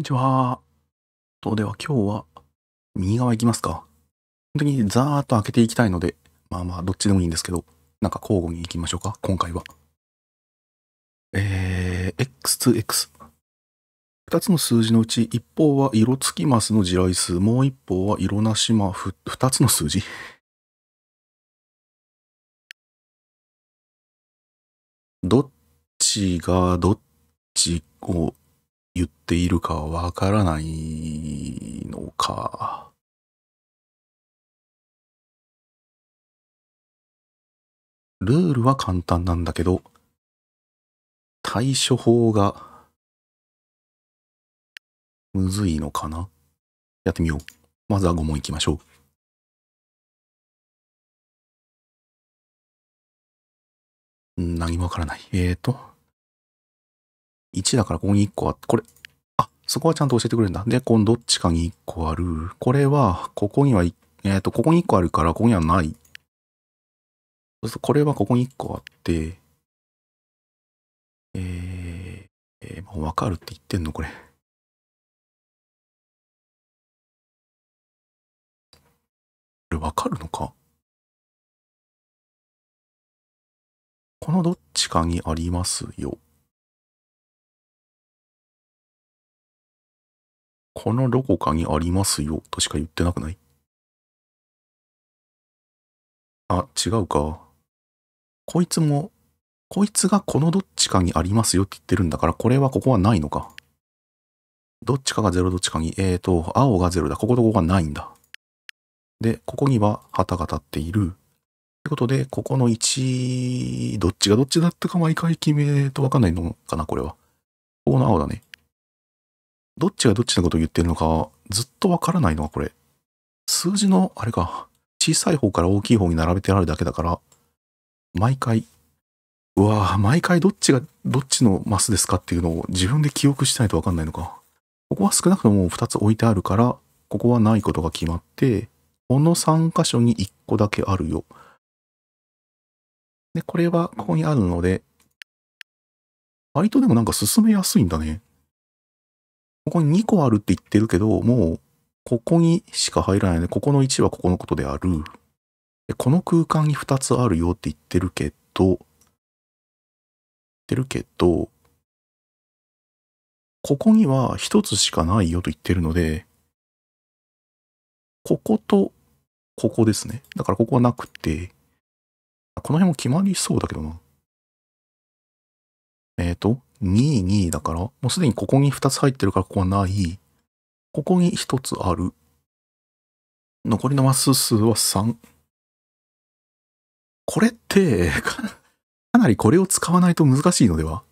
こんにちは。と、では今日は、右側行きますか。本当にザーッと開けていきたいので、まあまあ、どっちでもいいんですけど、なんか交互に行きましょうか、今回は。えー、X2X。2つの数字のうち、一方は色つきますの地雷数、もう一方は色なしまふ、2つの数字どっちがどっちを言っているかはわからないのか。ルールは簡単なんだけど、対処法が、むずいのかなやってみよう。まずは5問いきましょう。何もわからない。えーと。1だからここに1個あって、これ、そこはちゃんと教えてくれるんだ。で、このどっちかに1個ある。これは、ここには、えっ、ー、と、ここに1個あるから、ここにはない。そうすると、これはここに1個あって、えー、えー、もうわかるって言ってんのこれ。これわかるのかこのどっちかにありますよ。このどこかにありますよとしか言ってなくないあ、違うか。こいつも、こいつがこのどっちかにありますよって言ってるんだから、これはここはないのか。どっちかが0どっちかに、えーと、青が0だ。こことここがないんだ。で、ここには旗が立っている。ってことで、ここの1、どっちがどっちだったか毎回決めとわかんないのかな、これは。ここの青だね。どっちがどっちのことを言ってるのか、ずっとわからないのはこれ。数字の、あれか、小さい方から大きい方に並べてあるだけだから、毎回、うわぁ、毎回どっちが、どっちのマスですかっていうのを自分で記憶しないとわかんないのか。ここは少なくとも2つ置いてあるから、ここはないことが決まって、この3箇所に1個だけあるよ。で、これはここにあるので、割とでもなんか進めやすいんだね。ここに2個あるって言ってるけど、もう、ここにしか入らないので、ここの1はここのことである。でこの空間に2つあるよって言ってるけど、言ってるけど、ここには1つしかないよと言ってるので、こことここですね。だからここはなくて、この辺も決まりそうだけどな。えっ、ー、と、2、2だから、もうすでにここに2つ入ってるからここはない。ここに1つある。残りのマス数は3。これって かなりこれを使わないと難しいのでは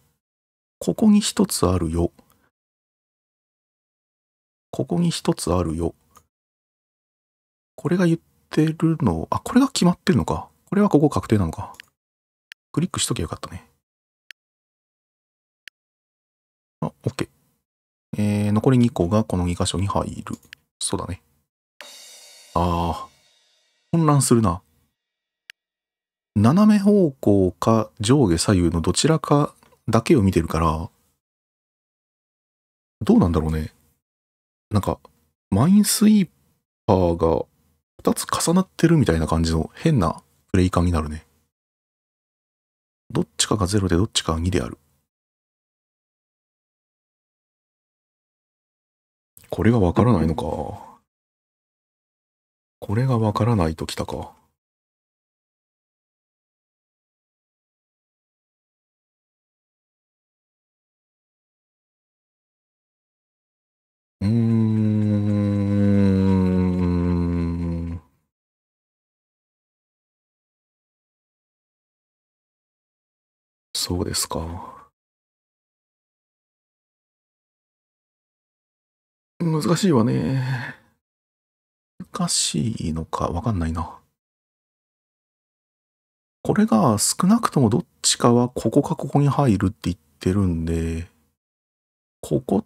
ここに1つあるよ。ここに1つあるよ。これが言ってるの、あ、これが決まってるのか。これはここ確定なのか。クリックしときゃよかったね。あ、OK。えー、残り2個がこの2箇所に入る。そうだね。ああ。混乱するな。斜め方向か上下左右のどちらかだけを見てるから、どうなんだろうね。なんか、マインスイーパーが2つ重なってるみたいな感じの変なプレイ感になるね。どっちかが0でどっちかが2である。これがわからないのか。これがわからないときたか。うん。そうですか。難しいわね。難しいのかわかんないな。これが少なくともどっちかはここかここに入るって言ってるんで、ここ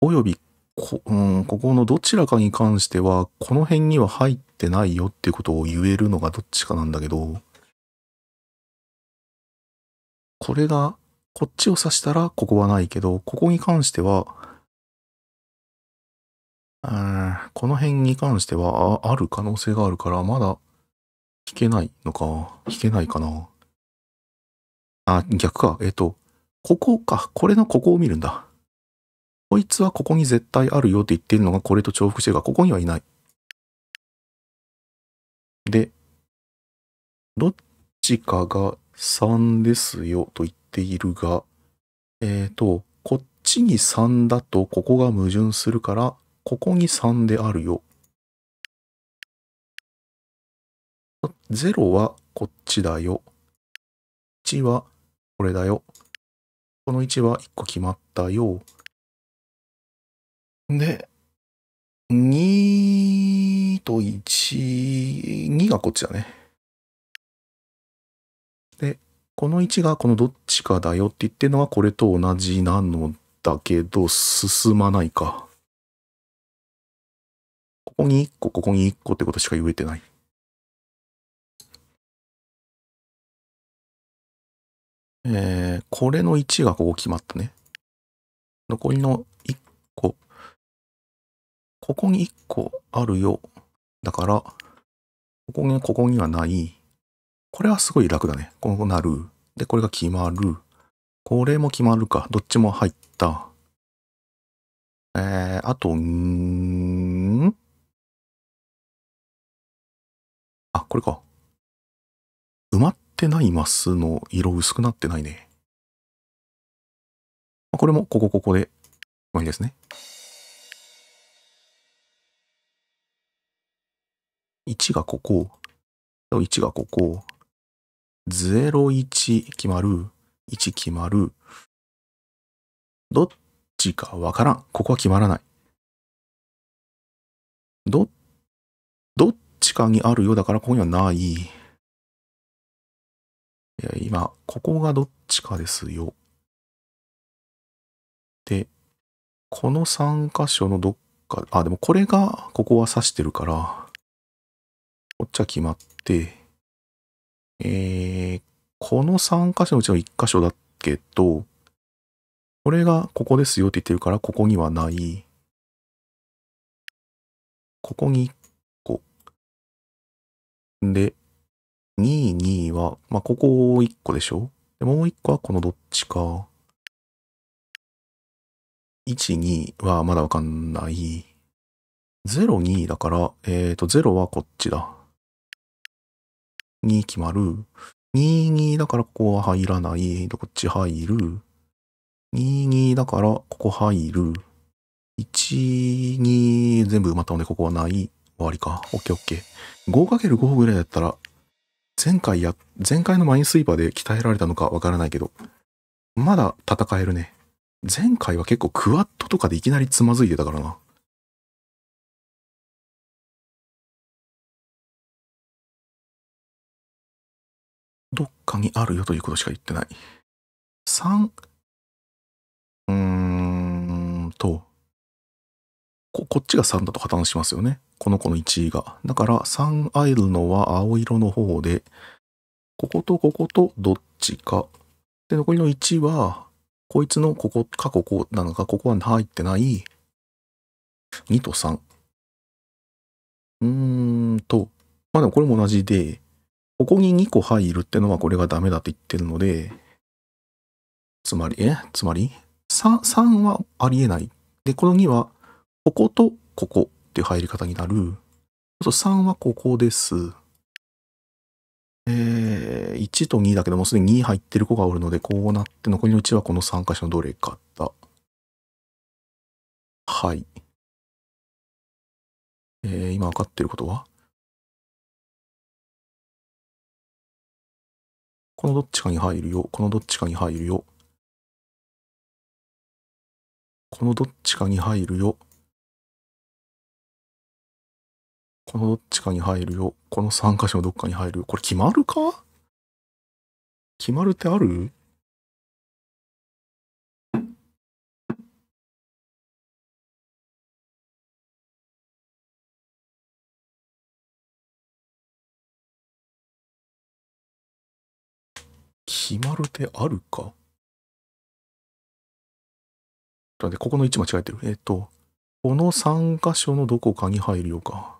およびこ,、うん、ここのどちらかに関しては、この辺には入ってないよっていうことを言えるのがどっちかなんだけど、これがこっちを指したらここはないけど、ここに関してはこの辺に関してはあ、ある可能性があるから、まだ弾けないのか。弾けないかな。あ、逆か。えっ、と、ここか。これのここを見るんだ。こいつはここに絶対あるよって言ってるのがこれと重複してるが、ここにはいない。で、どっちかが3ですよと言っているが、えっ、ー、と、こっちに3だとここが矛盾するから、ここに3であるよ。0はこっちだよ。1はこれだよ。この1は1個決まったよ。で、2と1、2がこっちだね。で、この1がこのどっちかだよって言ってるのはこれと同じなのだけど、進まないか。こに1個、ここに1個ってことしか言えてない。えー、これの1がここ決まったね。残りの1個。ここに1個あるよ。だから、ここに、ここにはない。これはすごい楽だね。こうなる。で、これが決まる。これも決まるか。どっちも入った。えー、あと、んーこれか。埋まってないマスの色薄くなってないね。これも、ここ、ここで、この辺ですね。1がここ、1がここ、01決まる、1決まる。どっちかわからん。ここは決まらない。ど、どっかにあるようだからここにはない。いや、今、ここがどっちかですよ。で、この3箇所のどっか、あ、でもこれが、ここは指してるから、こっちは決まって、えー、この3箇所のうちの1箇所だけど、これがここですよって言ってるから、ここにはない。ここに1で、22は、まあ、ここ1個でしょで、もう1個はこのどっちか。1、2はまだわかんない。0、2だから、えっ、ー、と、0はこっちだ。2決まる。2、2だからここは入らない。と、こっち入る。2、2だからここ入る。1、2全部埋まったのでここはない。終わりか。オッケーオッケー。5×5 ぐらいだったら、前回や、前回のマインスイーパーで鍛えられたのかわからないけど、まだ戦えるね。前回は結構クワットとかでいきなりつまずいてたからな。どっかにあるよということしか言ってない。3、うーんと、ここっちが3だと破綻しますよね。この子の1が。だから3アイルのは青色の方で、こことこことどっちか。で、残りの1は、こいつのここかここなのか、ここは入ってない2と3。うーんと、まあでもこれも同じで、ここに2個入るってのはこれがダメだと言ってるので、つまり、えつまり3、3はありえない。で、この2はこことここっていう入り方になる。そう3はここです。えー、1と2だけどもすでに2入ってる子がおるので、こうなって残りの1はこの3箇所のどれかだ。はい。えー、今分かってることはこのどっちかに入るよ。このどっちかに入るよ。このどっちかに入るよ。このどっちかに入るよ。この3箇所のどっかに入る。これ決まるか決まるってある決まるてあるかなんでここの位置間違えてる。えっ、ー、と、この3箇所のどこかに入るよか。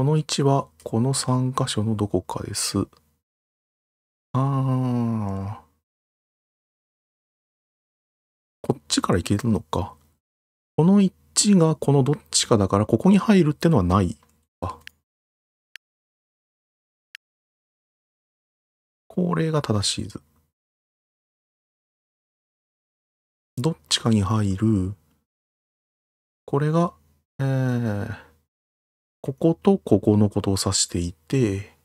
この1はこの3箇所のどこかです。あー。こっちからいけるのか。この1がこのどっちかだから、ここに入るってのはないか。これが正しい図。どっちかに入る。これが、えー、こことここのことを指していて、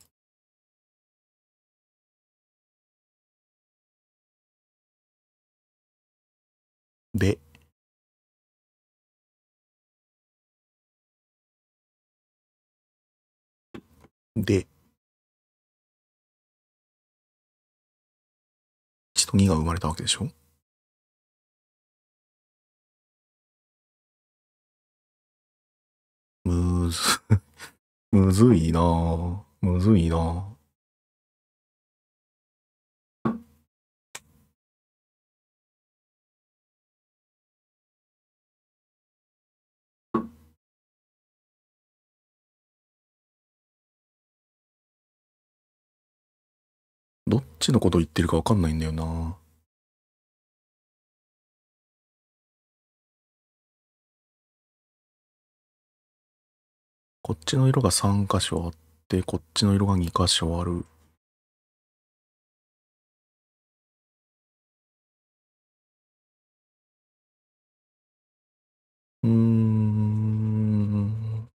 で、で、1と2が生まれたわけでしょむず、むずいなぁ。むずいなぁ。どっちのことを言ってるかわかんないんだよな。こっちの色が3箇所あって、こっちの色が2箇所ある。うん。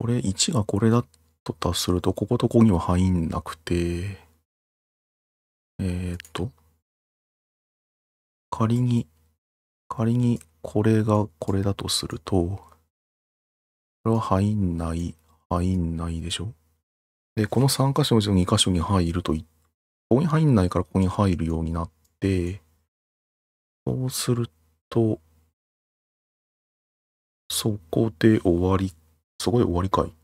これ1がこれだっと足すると、こことここには入んなくて、えっ、と、仮に、仮にこれがこれだとすると、これは入んない、入んないでしょ。で、この3箇所のうちの2箇所に入ると、ここに入んないからここに入るようになって、そうすると、そこで終わり、そこで終わりかい。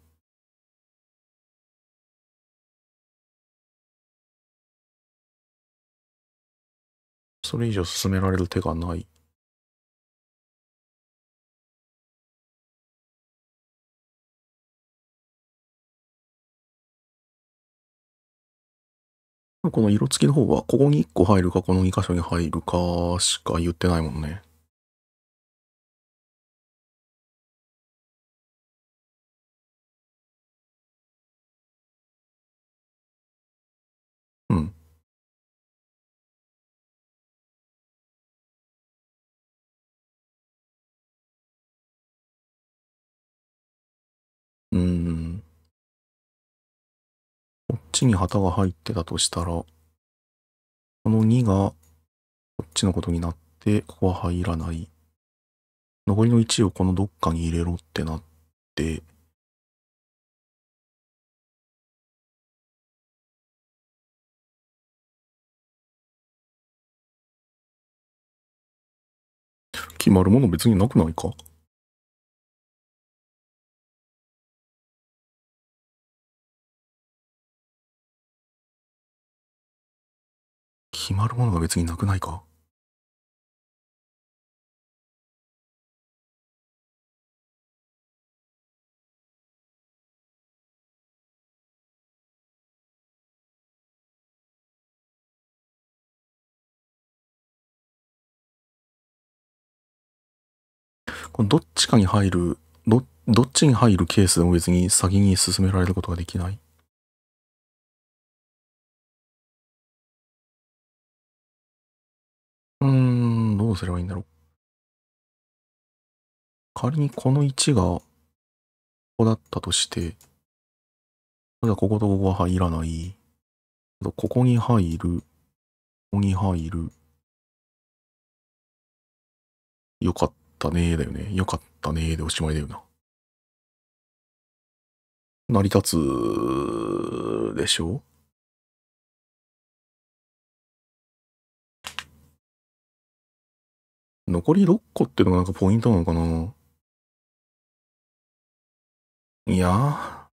それ以上進められる手がない。この色付きの方は、ここに1個入るか、この2箇所に入るかしか言ってないもんね。ちに旗が入ってたとしたら、この2がこっちのことになって、ここは入らない。残りの1をこのどっかに入れろってなって、決まるもの別になくないか決まるものが別になくないかこのどっちかに入るど、どっちに入るケースでも別に先に進められることができないうーん、どうすればいいんだろう。仮にこの1が、ここだったとして、まだこことここは入らない。ここに入る。ここに入る。よかったねーだよね。よかったねーでおしまいだよな。成り立つでしょ残り6個っていうのがなんかポイントなのかないや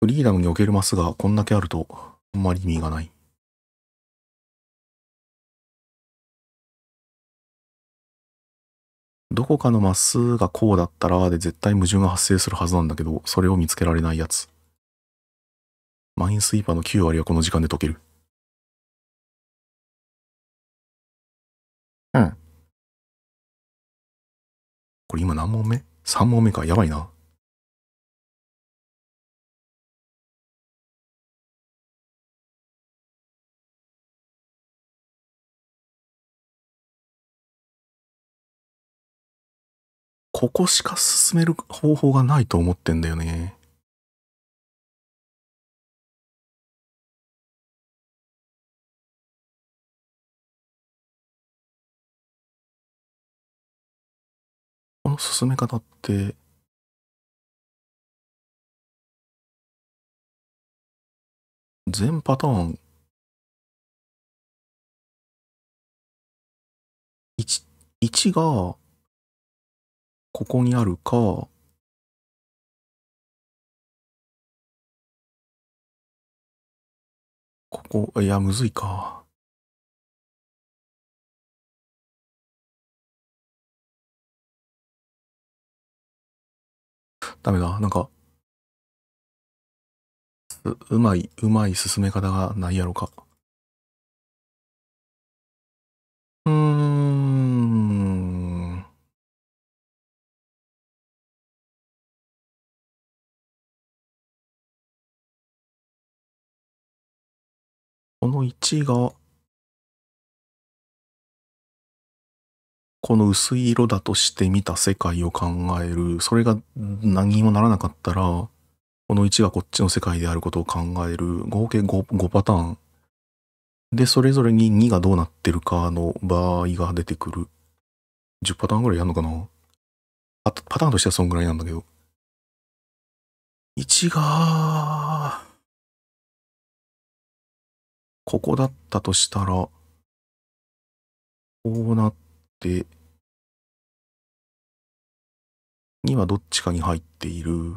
フリーダムにおけるマスがこんだけあると、あんまり意味がない。どこかのマスがこうだったらで絶対矛盾が発生するはずなんだけど、それを見つけられないやつ。マインスイーパーの9割はこの時間で解ける。うん。これ今何問目 ?3 問目か。やばいな。ここしか進める方法がないと思ってんだよね。進め方って全パターン一、1がここにあるかここいやむずいか。ダメだ。なんか、うまい、うまい進め方がないやろか。うーん。この1が、この薄い色だとして見た世界を考えるそれが何にもならなかったらこの1がこっちの世界であることを考える合計 5, 5パターンでそれぞれに2がどうなってるかの場合が出てくる10パターンぐらいやんのかなパターンとしてはそんぐらいなんだけど1がここだったとしたらこうなってにはどっちかに入っている。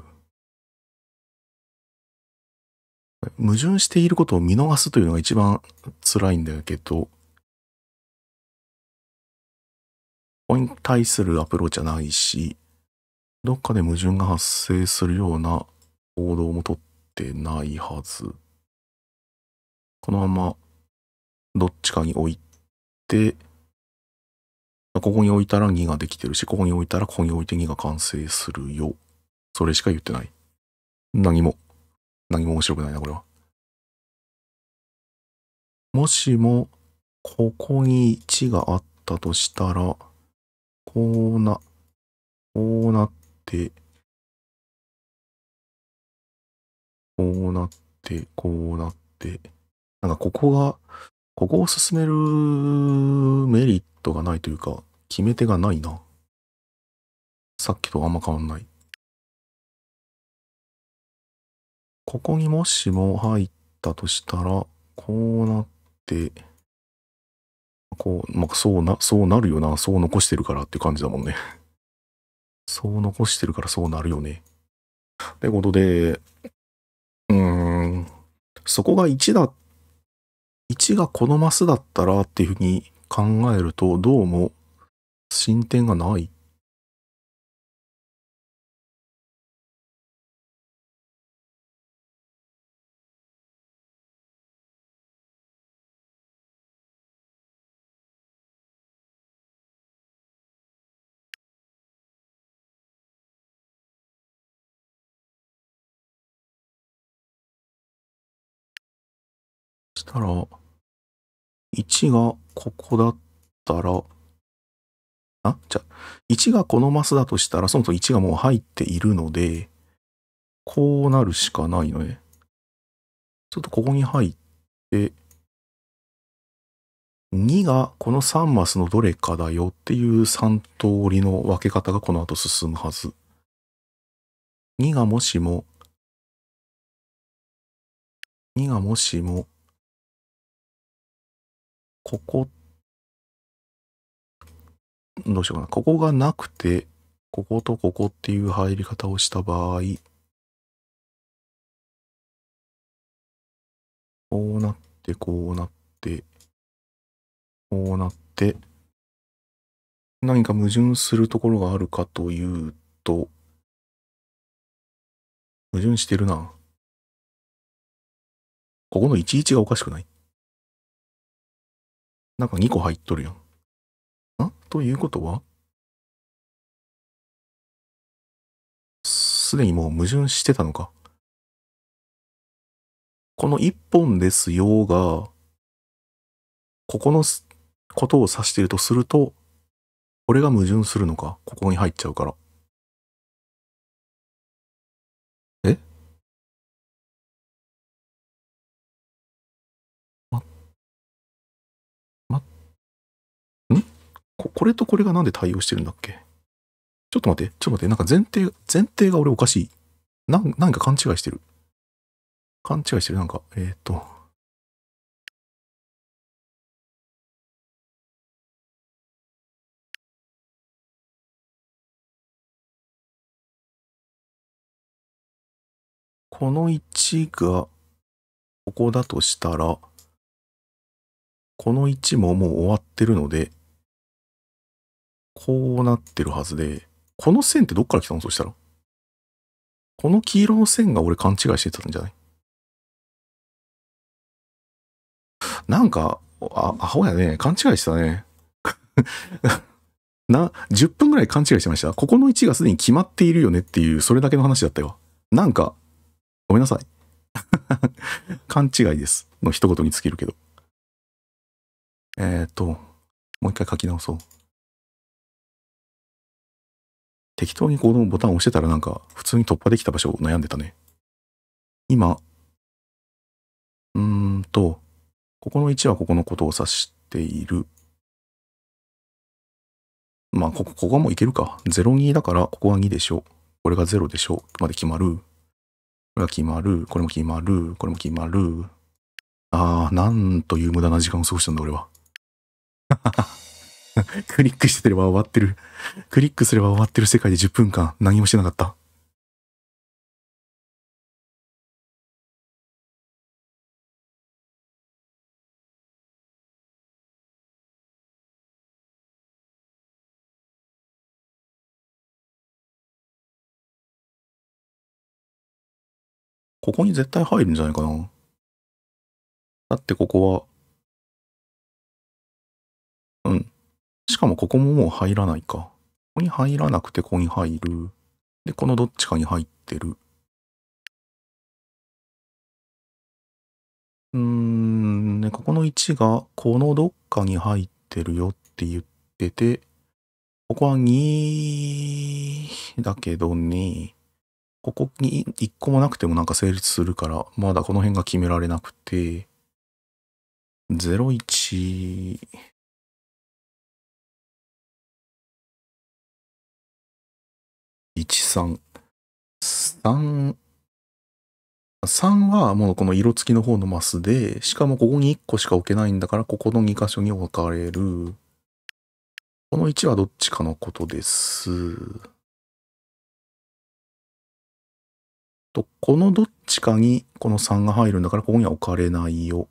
矛盾していることを見逃すというのが一番辛いんだけど、これに対するアプローチはないし、どっかで矛盾が発生するような行動もとってないはず。このままどっちかに置いて、ここに置いたら2ができてるし、ここに置いたらここに置いて2が完成するよ。それしか言ってない。何も。何も面白くないな、これは。もしも、ここに1があったとしたら、こうな、こうなって、こうなって、こうなって、なんかここが、ここを進めるメリットがないというか、決め手がないな。さっきとあんま変わんない。ここにもしも入ったとしたら、こうなって、こう、まあ、そうな、そうなるよな、そう残してるからって感じだもんね。そう残してるからそうなるよね。ってことで、うーん、そこが1だっ1がこのマスだったらっていうふうに考えると、どうも進展がない。したら、1がここだったら、あ、じゃあ、1がこのマスだとしたら、そもそも1がもう入っているので、こうなるしかないのね。ちょっとここに入って、2がこの3マスのどれかだよっていう3通りの分け方がこの後進むはず。2がもしも、2がもしも、ここ、どうしようかな。ここがなくて、こことここっていう入り方をした場合、こうなって、こうなって、こうなって、何か矛盾するところがあるかというと、矛盾してるな。ここの11がおかしくないなんか2個入っとるやん。ということはすでにもう矛盾してたのか。この1本ですよが、ここのことを指しているとすると、これが矛盾するのか。ここに入っちゃうから。ここれとこれがなんで対応してるんだっけちょっと待って、ちょっと待って、なんか前提、前提が俺おかしい。なん、なんか勘違いしてる。勘違いしてる、なんか、えー、っと。この1が、ここだとしたら、この1ももう終わってるので、こうなってるはずで、この線ってどっから来たのそしたら。この黄色の線が俺勘違いしてたんじゃないなんか、あ、アホやね。勘違いしたね。な、10分ぐらい勘違いしてました。ここの位置がすでに決まっているよねっていう、それだけの話だったよ。なんか、ごめんなさい。勘違いです。の一言に尽きるけど。えっ、ー、と、もう一回書き直そう。適当にこのボタンを押してたらなんか普通に突破できた場所を悩んでたね。今、うーんと、ここの位置はここのことを指している。まあ、ここ、ここはもういけるか。02だから、ここは2でしょ。これが0でしょ。まで決まる。これが決まる。これも決まる。これも決まる。ああ、なんという無駄な時間を過ごしたんだ、俺は。クリックしてれば終わってる。クリックすれば終わってる世界で10分間何もしてなかった。ここに絶対入るんじゃないかな。だってここは、うん。かもここももう入らないか。ここに入らなくてここに入る。で、このどっちかに入ってる。うーん、ね、ここの1がこのどっかに入ってるよって言ってて、ここは2だけどね、ここに1個もなくてもなんか成立するから、まだこの辺が決められなくて、01、3。三、三はもうこの色付きの方のマスで、しかもここに1個しか置けないんだから、ここの2箇所に置かれる。この1はどっちかのことです。と、このどっちかにこの3が入るんだから、ここには置かれないよ。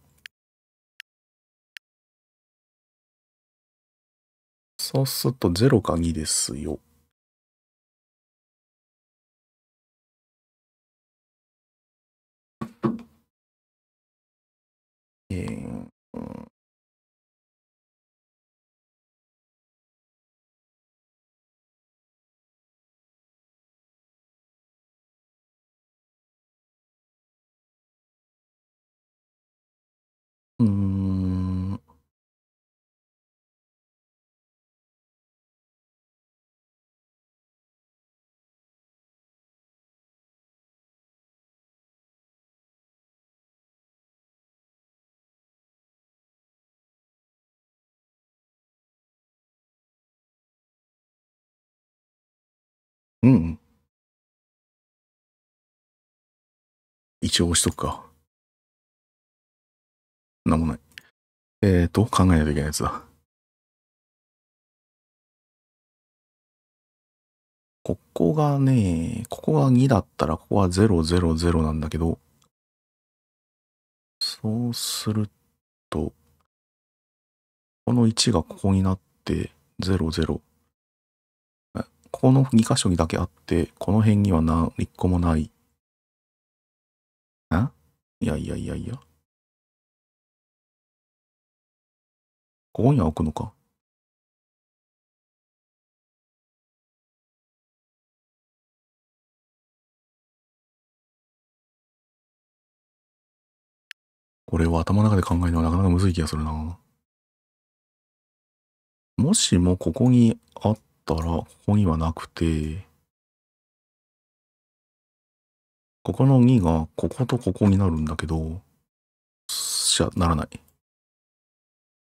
そうすると0か2ですよ。Yeah. うん。一応押しとくか。なんもない。えっ、ー、と、考えないといけないやつだ。ここがね、ここが2だったら、ここは000なんだけど、そうすると、この1がここになって、00。この2箇所にだけあって、この辺にはな、一個もない。あいやいやいやいや。ここには置くのか。これを頭の中で考えるのはなかなかむずい気がするな。もしもここにあっったら、ここにはなくて、ここの2が、こことここになるんだけど、しゃ、ならない。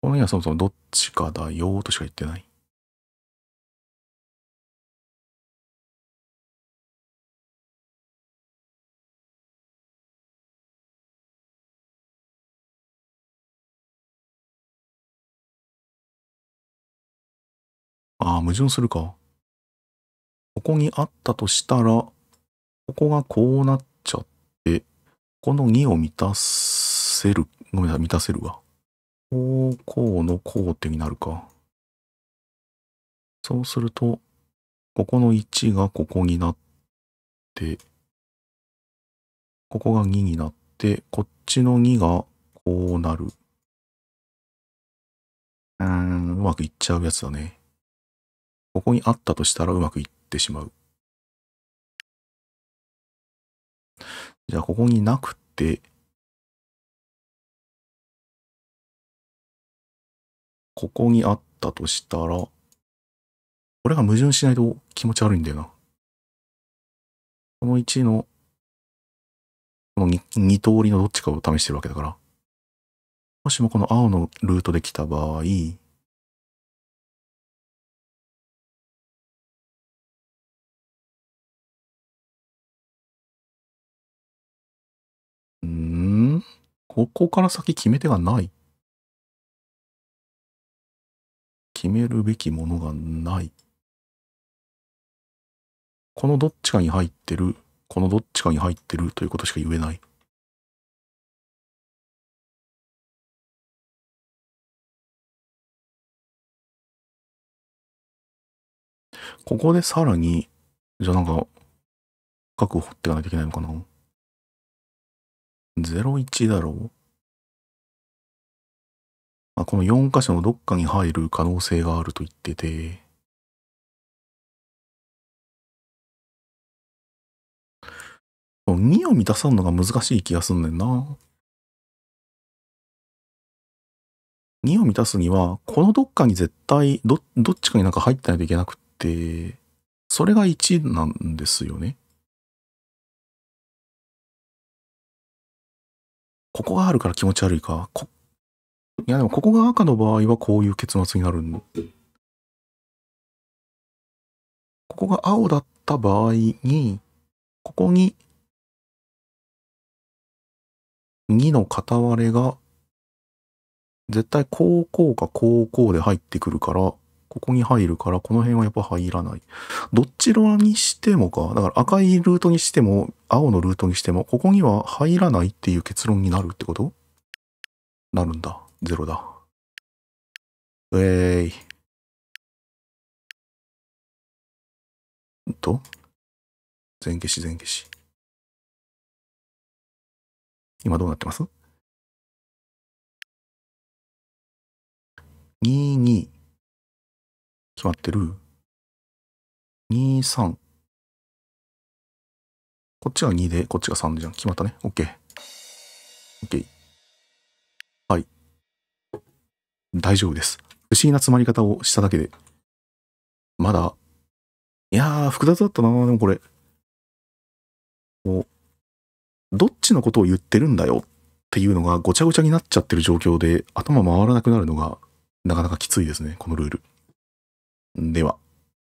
この2はそもそもどっちかだよとしか言ってない。あ、矛盾するか。ここにあったとしたら、ここがこうなっちゃって、この2を満たせる、ごめんなさい、満たせるわ。こう、こうのこうってになるか。そうすると、ここの1がここになって、ここが2になって、こっちの2がこうなる。うーん、うまくいっちゃうやつだね。ここにあったとしたらうまくいってしまう。じゃあ、ここになくて、ここにあったとしたら、これが矛盾しないと気持ち悪いんだよな。この1の、この 2, 2通りのどっちかを試してるわけだから。もしもこの青のルートで来た場合、ここから先決め手がない。決めるべきものがない。このどっちかに入ってる、このどっちかに入ってるということしか言えない。ここでさらに、じゃあなんか、深を掘っていかないといけないのかな。01だろうあこの4箇所のどっかに入る可能性があると言ってて、2を満たさんのが難しい気がすんねんな。2を満たすには、このどっかに絶対ど、どっちかになんか入ってないといけなくって、それが1なんですよね。ここがあるから気持ち悪いか。いやでもここが赤の場合はこういう結末になるんここが青だった場合に、ここに2の片割れが絶対こうこうかこうこうで入ってくるから、ここに入るから、この辺はやっぱ入らない。どっち側にしてもか、だから赤いルートにしても、青のルートにしても、ここには入らないっていう結論になるってことなるんだ。ゼロだ。ウェーイ。んと全消し全消し。今どうなってます ?22。ちょっと待ってる。23。こっちが2で、こっちが3じゃん。決まったね。OK。OK。はい。大丈夫です。不思議な詰まり方をしただけで。まだ、いやー、複雑だったなでもこれ。もう、どっちのことを言ってるんだよっていうのがごちゃごちゃになっちゃってる状況で頭回らなくなるのがなかなかきついですね、このルール。では。